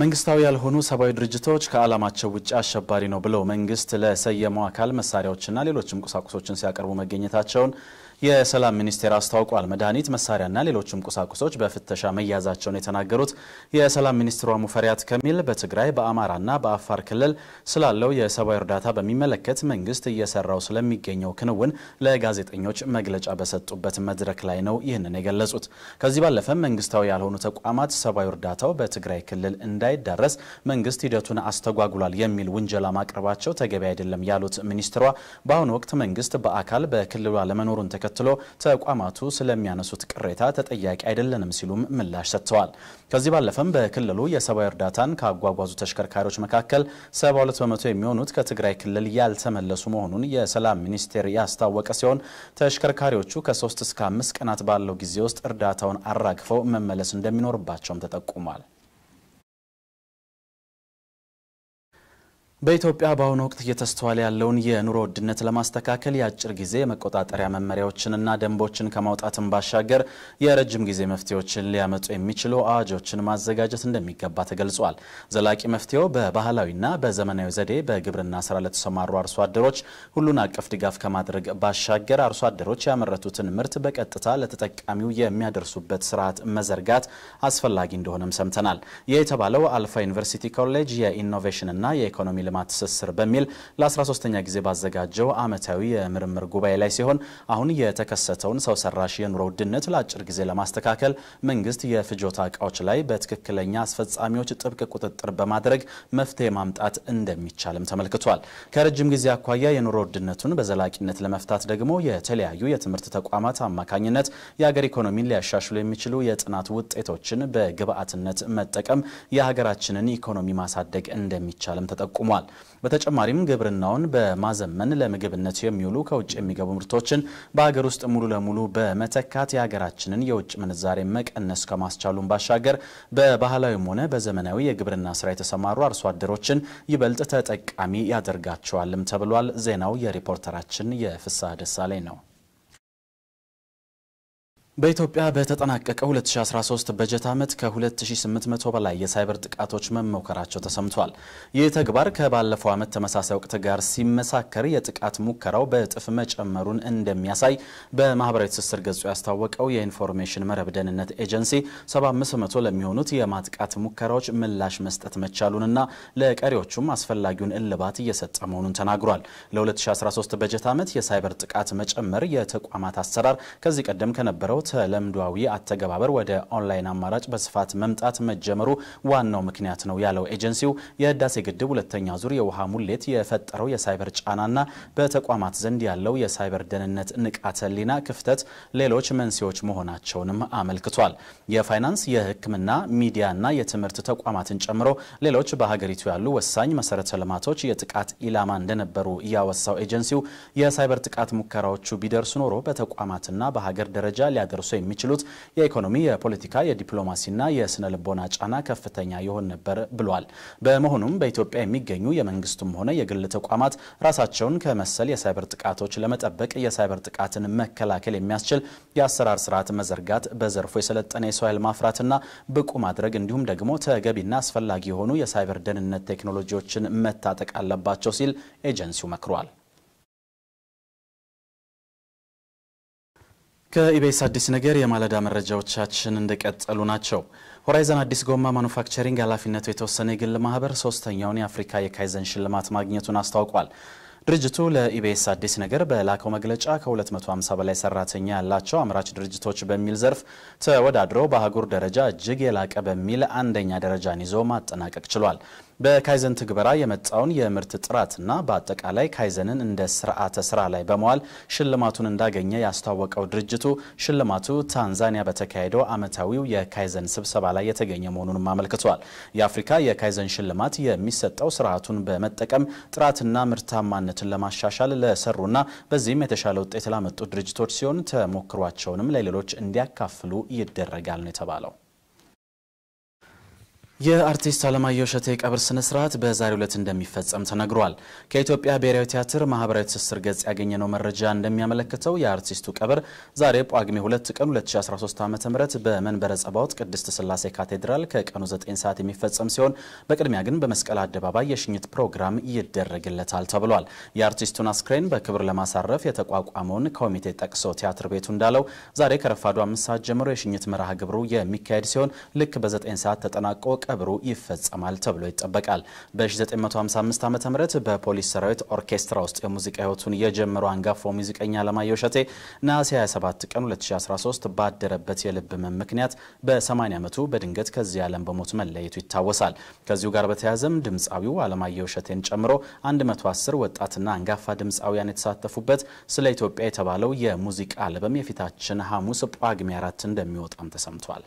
መንግስታዊ ያልሆኑ ሰብአዊ ድርጅቶች ከዓላማቸው ውጭ አሸባሪ ነው ብለው መንግስት ለሰየመው አካል መሳሪያዎችና ሌሎችም ቁሳቁሶችን ሲያቀርቡ መገኘታቸውን የሰላም ሚኒስቴር አስታውቋል። መድኃኒት፣ መሳሪያና ሌሎችም ቁሳቁሶች በፍተሻ መያዛቸውን የተናገሩት የሰላም ሚኒስትሯ ሙፈሪያት ከሚል በትግራይ በአማራና በአፋር ክልል ስላለው የሰብአዊ እርዳታ በሚመለከት መንግስት እየሰራው ስለሚገኘው ክንውን ለጋዜጠኞች መግለጫ በሰጡበት መድረክ ላይ ነው ይህንን የገለጹት። ከዚህ ባለፈም መንግስታዊ ያልሆኑ ተቋማት ሰብአዊ እርዳታው በትግራይ ክልል እንዳይዳረስ መንግስት ሂደቱን አስተጓጉሏል የሚል ውንጀላ ማቅረባቸው ተገቢ አይደለም ያሉት ሚኒስትሯ በአሁኑ ወቅት መንግስት በአካል በክልሉ አለመኖሩን ተከትሎ ተቋማቱ ስለሚያነሱት ቅሬታ ተጠያቂ አይደለንም ሲሉም ምላሽ ሰጥተዋል። ከዚህ ባለፈም በክልሉ የሰብአዊ እርዳታን ካጓጓዙ ተሽከርካሪዎች መካከል 72 በመቶ የሚሆኑት ከትግራይ ክልል ያልተመለሱ መሆኑን የሰላም ሚኒስቴር ያስታወቀ ሲሆን ተሽከርካሪዎቹ ከ3 እስከ 5 ቀናት ባለው ጊዜ ውስጥ እርዳታውን አራግፈው መመለስ እንደሚኖርባቸውም ተጠቁሟል። በኢትዮጵያ በአሁኑ ወቅት እየተስተዋለ ያለውን የኑሮ ውድነት ለማስተካከል የአጭር ጊዜ መቆጣጠሪያ መመሪያዎችንና ደንቦችን ከማውጣትን ባሻገር የረጅም ጊዜ መፍትሄዎችን ሊያመጡ የሚችሉ አዋጆችን ማዘጋጀት እንደሚገባ ተገልጿል። ዘላቂ መፍትሄው በባህላዊና በዘመናዊ ዘዴ በግብርና ስራ ለተሰማሩ አርሶ አደሮች ሁሉን አቀፍ ድጋፍ ከማድረግ ባሻገር አርሶ አደሮች ያመረቱትን ምርት በቀጥታ ለተጠቃሚው የሚያደርሱበት ስርዓት መዘርጋት አስፈላጊ እንደሆነም ሰምተናል። ይህ የተባለው አልፋ ዩኒቨርሲቲ ኮሌጅ የኢኖቬሽንና የኢኮኖሚ ልማት ትስስር በሚል ለ13ኛ ጊዜ ባዘጋጀው ዓመታዊ የምርምር ጉባኤ ላይ ሲሆን አሁን የተከሰተውን ሰው ሰራሽ የኑሮ ውድነት ለአጭር ጊዜ ለማስተካከል መንግስት የፍጆታ እቃዎች ላይ በትክክለኛ አስፈጻሚዎች ጥብቅ ቁጥጥር በማድረግ መፍትሄ ማምጣት እንደሚቻልም ተመልክቷል። ከረጅም ጊዜ አኳያ የኑሮ ውድነቱን በዘላቂነት ለመፍታት ደግሞ የተለያዩ የትምህርት ተቋማት አማካኝነት የሀገር ኢኮኖሚን ሊያሻሽሉ የሚችሉ የጥናት ውጤቶችን በግብአትነት መጠቀም የሀገራችንን ኢኮኖሚ ማሳደግ እንደሚቻልም ተጠቁሟል። ጠቁሟል። በተጨማሪም ግብርናውን በማዘመን ለምግብነት የሚውሉ ከውጭ የሚገቡ ምርቶችን በሀገር ውስጥ ሙሉ ለሙሉ በመተካት የሀገራችንን የውጭ ምንዛሬ መቀነስ ከማስቻሉን ባሻገር በባህላዊም ሆነ በዘመናዊ የግብርና ስራ የተሰማሩ አርሶ አደሮችን ይበልጥ ተጠቃሚ ያደርጋቸዋልም ተብሏል። ዜናው የሪፖርተራችን የፍስሐ ደሳለኝ ነው። በኢትዮጵያ በተጠናቀቀ 2013 በጀት ዓመት ከ2800 በላይ የሳይበር ጥቃቶች መሞከራቸው ተሰምቷል። ይህ ተግባር ከባለፈው ዓመት ተመሳሳይ ወቅት ጋር ሲመሳከር የጥቃት ሙከራው በእጥፍ መጨመሩን እንደሚያሳይ በማህበራዊ ትስስር ገጹ ያስታወቀው የኢንፎርሜሽን መረብ ደህንነት ኤጀንሲ 75 በመቶ ለሚሆኑት የማጥቃት ሙከራዎች ምላሽ መስጠት መቻሉንና ለቀሪዎቹም አስፈላጊውን እልባት እየሰጠ መሆኑን ተናግሯል። ለ2013 በጀት ዓመት የሳይበር ጥቃት መጨመር የተቋማት አሰራር ከዚህ ቀደም ከነበረው ተለምዷዊ አተገባበር ወደ ኦንላይን አማራጭ በስፋት መምጣት መጀመሩ ዋናው ምክንያት ነው ያለው ኤጀንሲው የህዳሴ ግድብ ሁለተኛ ዙር የውሃ ሙሌት የፈጠረው የሳይበር ጫናና በተቋማት ዘንድ ያለው የሳይበር ደህንነት ንቃተ ህሊና ክፍተት ሌሎች መንስኤዎች መሆናቸውንም አመልክቷል። የፋይናንስ፣ የህክምና ሚዲያና የትምህርት ተቋማትን ጨምሮ ሌሎች በሀገሪቱ ያሉ ወሳኝ መሰረተ ልማቶች የጥቃት ኢላማ እንደነበሩ እያወሳው ኤጀንሲው የሳይበር ጥቃት ሙከራዎቹ ቢደርሱ ኖሮ በተቋማትና በሀገር ደረጃ ሊያገ ሊያደርሱ የሚችሉት የኢኮኖሚ፣ የፖለቲካ፣ የዲፕሎማሲና የስነ ልቦና ጫና ከፍተኛ ይሆን ነበር ብሏል። በመሆኑም በኢትዮጵያ የሚገኙ የመንግስቱም ሆነ የግል ተቋማት ራሳቸውን ከመሰል የሳይበር ጥቃቶች ለመጠበቅ የሳይበር ጥቃትን መከላከል የሚያስችል የአሰራር ስርዓት መዘርጋት፣ በዘርፉ የሰለጠነ የሰው ኃይል ማፍራትና ብቁ ማድረግ እንዲሁም ደግሞ ተገቢና አስፈላጊ የሆኑ የሳይበር ደህንነት ቴክኖሎጂዎችን መታጠቅ አለባቸው ሲል ኤጀንሲው መክሯል። ከኢቢኤስ አዲስ ነገር የማለዳ መረጃዎቻችን እንደቀጠሉ ናቸው። ሆራይዘን አዲስ ጎማ ማኑፋክቸሪንግ ኃላፊነቱ የተወሰነ የግል ማህበር ሶስተኛውን የአፍሪካ የካይዘን ሽልማት ማግኘቱን አስታውቋል። ድርጅቱ ለኢቢኤስ አዲስ ነገር በላከው መግለጫ ከ250 በላይ ሰራተኛ ያላቸው አምራች ድርጅቶች በሚል ዘርፍ ተወዳድሮ በአህጉር ደረጃ እጅግ የላቀ በሚል አንደኛ ደረጃን ይዞ ማጠናቀቅ ችሏል። በካይዘን ትግበራ የመጣውን የምርት ጥራትና በአጠቃላይ ካይዘንን እንደ ስርዓተ ስራ ላይ በመዋል ሽልማቱን እንዳገኘ ያስታወቀው ድርጅቱ ሽልማቱ ታንዛኒያ በተካሄደው ዓመታዊው የካይዘን ስብሰባ ላይ የተገኘ መሆኑንም አመልክቷል። የአፍሪካ የካይዘን ሽልማት የሚሰጠው ስርዓቱን በመጠቀም ጥራትና ምርታማነትን ለማሻሻል ለሰሩና በዚህም የተሻለ ውጤት ላመጡ ድርጅቶች ሲሆን ተሞክሯቸውንም ለሌሎች እንዲያካፍሉ ይደረጋል ነው የተባለው። የአርቲስት አለማየሁ እሸቴ ቀብር ስነ ስርዓት በዛሬው ዕለት እንደሚፈጸም ተነግሯል። ከኢትዮጵያ ብሔራዊ ቲያትር ማህበራዊ ትስስር ገጽ ያገኘነው መረጃ እንደሚያመለክተው የአርቲስቱ ቀብር ዛሬ ጳጉሜ 2 ቀን 2013 ዓ ም በመንበረ ጸባዖት ቅድስት ስላሴ ካቴድራል ከቀኑ 9 ሰዓት የሚፈጸም ሲሆን በቅድሚያ ግን በመስቀል አደባባይ የሽኝት ፕሮግራም ይደረግለታል ተብሏል። የአርቲስቱን አስክሬን በክብር ለማሳረፍ የተቋቋመውን ኮሚቴ ጠቅሶ ቲያትር ቤቱ እንዳለው ዛሬ ከረፋዱ 5 ሰዓት ጀምሮ የሽኝት መርሃ ግብሩ የሚካሄድ ሲሆን ልክ በ9 ሰዓት ተጠናቆ ቀብሩ ይፈጸማል ተብሎ ይጠበቃል። በ1955 ዓ ም በፖሊስ ሰራዊት ኦርኬስትራ ውስጥ የሙዚቃ ህይወቱን የጀመሩ አንጋፋው ሙዚቀኛ አለማየሁ እሸቴ ነሐሴ 27 ቀን 2013 ባደረበት የልብ ህመም ምክንያት በ80 ዓመቱ በድንገት ከዚህ ዓለም በሞት መለየቱ ይታወሳል። ከዚሁ ጋር በተያያዘም ድምፃዊው አለማየሁ እሸቴን ጨምሮ 110 ወጣትና አንጋፋ ድምፃውያን የተሳተፉበት ስለ ኢትዮጵያ የተባለው የሙዚቃ አልበም የፊታችን ሐሙስ ጳጉሜ አራት እንደሚወጣም ተሰምቷል።